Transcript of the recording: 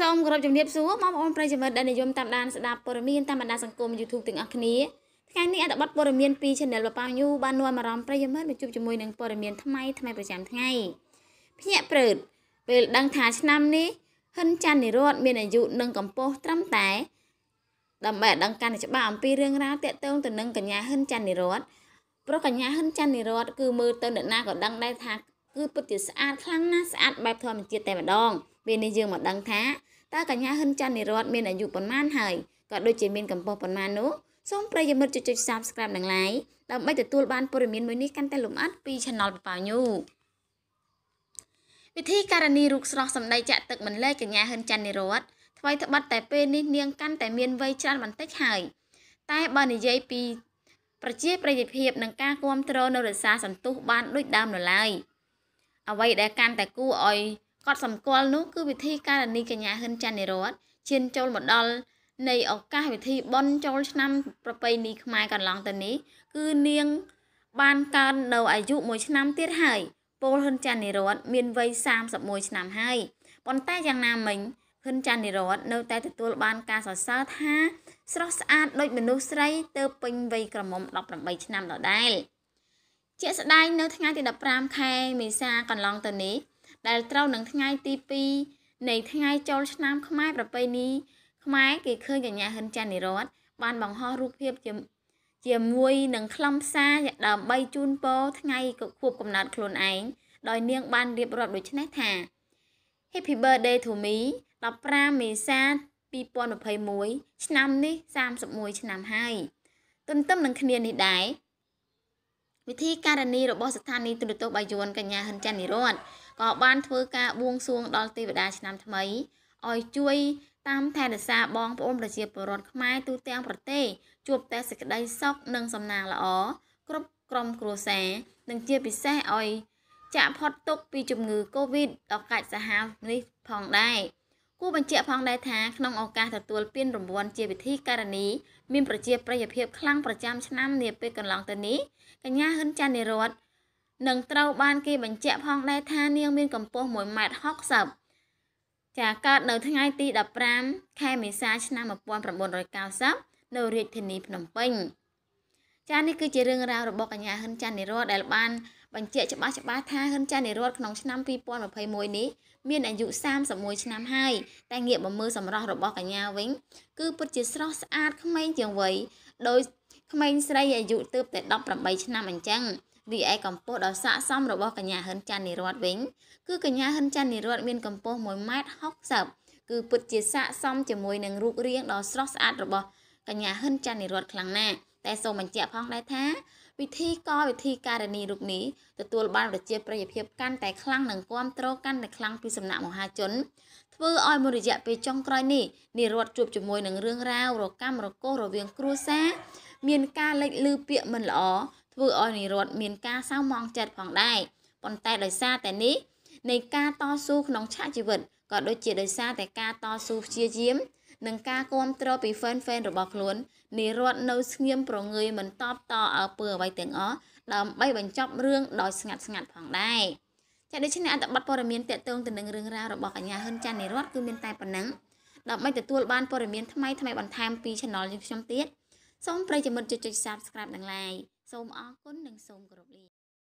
សូមគោរពជំរាបសួរបងប្អូនប្រិយមិត្តដែលនិយមតាមដានស្ដាប់ព័ត៌មានតាមបណ្ដាសង្គម YouTube ទាំងអស់គ្នាថ្ងៃនេះអត្ថបទព័ត៌មានពី Channel បបាញូបាននាំអារម្មណ៍ប្រិយមិត្តមកជួបជាមួយនឹងព័ត៌មានថ្មីថ្មីប្រចាំថ្ងៃភ្នាក់ព្រឺតពេលដឹងថាឆ្នាំនេះហ៊ុនច័ន្ទនិរតមានអាយុនឹងកំពុះត្រឹមតែដើម្បីឲ្យដឹងកាន់តែច្បាស់អំពីរឿងរ៉ាវតាក់ទងទៅនឹងកញ្ញាហ៊ុនច័ន្ទនិរតព្រោះកញ្ញាហ៊ុនច័ន្ទនិរតគឺមើលទៅអ្នកណាក៏ដឹងដែរថាគឺពិតជាស្អាតខ្លាំងណាស់ស្អាតបែបធម្មជាតិតែម្ដងពេលនេះយើងមកដឹងថាតើកញ្ញាហ៊ុនច័ន្ទនិរតមានអាយុប៉ុន្មានហើយក៏ដូចជាមានកម្ពស់ប៉ុន្មាននោះសូមប្រិយមិត្តចុច Subscribe និង Like ដើម្បីទទួលបានព័ត៌មានមួយនេះកាន់តែលម្អិតពី Channel ប៉ាប៉ាញូវិធីការនីរូបស្រស់សម្ដីចាក់ទឹកមិនលែកកញ្ញាហ៊ុនច័ន្ទនិរតថ្មីត្បិតតែពេលនេះនាងកាន់តែមានវ័យច្រើនបន្តិចហើយតែបើនិយាយពីប្រជា ប្រិយភាពនិងការគ្រប់គ្រងនៅរដ្ឋាភិបាលសន្ទុះបានដូចដើមនៅឡើយអ្វីដែលកាន់តែគួរឲ្យគាត់សម្គាល់នោះគឺវិធីការនីកញ្ញាហ៊ុនចាន់និរតឈានចូលមកដល់នៃឱកាសវិធីបន់ចូលឆ្នាំប្រពៃណីខ្មែរកន្លងទៅនេះគឺនាងបានកើននៅអាយុ1ឆ្នាំទៀតហើយពលហ៊ុនចាន់និរតមានវ័យ31ឆ្នាំហើយប៉ុន្តែយ៉ាងណាមិញហ៊ុនចាន់និរត នៅតែទទួលបានការសរសើរថាស្រស់ស្អាតដូចមនុស្សស្រីទៅពេញវ័យក្រមុំ18ឆ្នាំដដែលជាក់ស្ដែងនៅថ្ងៃទី15ខែមេសាកន្លងទៅនេះដែលត្រូវនឹងថ្ងៃទី2នៃថ្ងៃចូល ឆ្នាំខ្មែរប្រពៃណីខ្មែរគេឃើញកញ្ញាហ៊ុនចាន់និរតបានបង្ហោះរូបភាពជាជាមួយនឹងខ្លឹមសារដើម្បីជូនពរថ្ងៃខួបកំណើតខ្លួនឯងដោយនាង បានរៀបរាប់ដូចនេះថា Happy birthday to me 15មេសា2021ឆ្នាំនេះ31ឆ្នាំហើយទន្ទឹមនឹងគ្នានេះដែរវិធីការនីរបស់ស្ថានីយ៍ទូរទស្សន៍បាយ័នកញ្ញាហ៊ិនច័ន្ទនិរតក៏បានធ្វើការបួងសួងដល់ទេវតាឆ្នាំ ថ្មីឲ្យជួយ តាមថែរក្សាបងប្អូនប្រជាពលរដ្ឋខ្មែរទូទាំងប្រទេសជួបតែសេចក្តីសុខនិងសំណាងល្អគ្រប់ក្រុមគ្រួសារនិងជាពិសេសឲ្យចាក់ផុតទុកពីជំងឺ Covid ដល់កាច់សាហាវនេះផងដែរគូបញ្ជាក់ផងដែរថាក្នុងឱកាសទទួលពានរង្វាន់ជាវិធីការនីមានប្រជាប្រិយភាពខ្លាំងប្រចាំឆ្នាំនាពេលកន្លងទៅនេះកញ្ញាហ៊ុនចាន់និរ័ត្ននិងត្រូវបានគេបញ្ជាក់ផងដែរថានាង មានកម្ពស់1ម៉ែត្រ60ចាកើតនៅថ្ងៃទី15ខែមេសាឆ្នាំ1990នៅរាជធានីភ្នំពេញ ចានេះគឺជារឿងរ៉ាវរបស់កញ្ញាហ៊ុនចាន់និរតដែលបានបញ្ជាក់ច្បាស់ច្បាស់ថាហ៊ុនចាន់និរតក្នុងឆ្នាំ2021នេះមានអាយុ31ឆ្នាំហើយតែងាកមកមើលសម្រស់របស់កញ្ញាវិញគឺពិតជាស្រស់ស្អាតក្មេងជាងវ័យដោយក្មេងស្រីអាយុទើបតែ18ឆ្នាំអញ្ចឹងរីឯកម្ពស់ដ៏ស័ក្តិសមរបស់កញ្ញាហ៊ុនច័ន្ទនិរតវិញគឺកញ្ញាហ៊ុនច័ន្ទនិរតមានកម្ពស់1ម៉ែត្រ60គឺពិតជាស័ក្តិសមជាមួយនឹងរូបរាងដ៏ស្រស់ស្អាតរបស់កញ្ញាហ៊ុនច័ន្ទនិរតខ្លាំងណាស់តែសូមបញ្ជាក់ផងដែរថា វិធីកវិធីការនីរូបនេះទទួលបានប្រជាប្រិយភាពកាន់តែខ្លាំងនិងគាំទ្រកាន់តែខ្លាំងពីសំណាក់មហាជនធ្វើឲ្យមួយរយៈពេលចុងក្រោយនេះនិរតជួបជាមួយនឹងរឿងរ៉ាវរកម្មរកោសរវាងគ្រួសារមានការលេចលឺពាក្យមិនល្អធ្វើឲ្យនិរដ្ឋមានការសៅមងចិត្តផងដែរប៉ុន្តែដោយសារតែនេះនៃការតស៊ូក្នុងឆាកជីវិតក៏ដូចជាដោយសារតែការតស៊ូព្យាយាមនិងការគ្រប់គ្រងពី fan fan របស់ខ្លួននិរដ្ឋនៅស្ងៀមប្រងើយមិនតបតអើពើអ្វីទាំងអស់ដើម្បីបញ្ចប់រឿងដោយស្ងាត់ស្ងាត់ផងដែរចាដូច្នេះអត្ថបទព័ត៌មានតកតងទៅនឹងរឿងរ៉ាវរបស់កញ្ញាហ៊ុនចាន់និរដ្ឋគឺមានតែប៉ុណ្ណឹងដើម្បីទទួលបានព័ត៌មានថ្មីថ្មីបន្ថែមពី Channel យើងខ្ញុំទៀតសូមប្រិយមិត្តចុចចុច Subscribe និង Like សូមអរគុណនិងសូមគោរពលា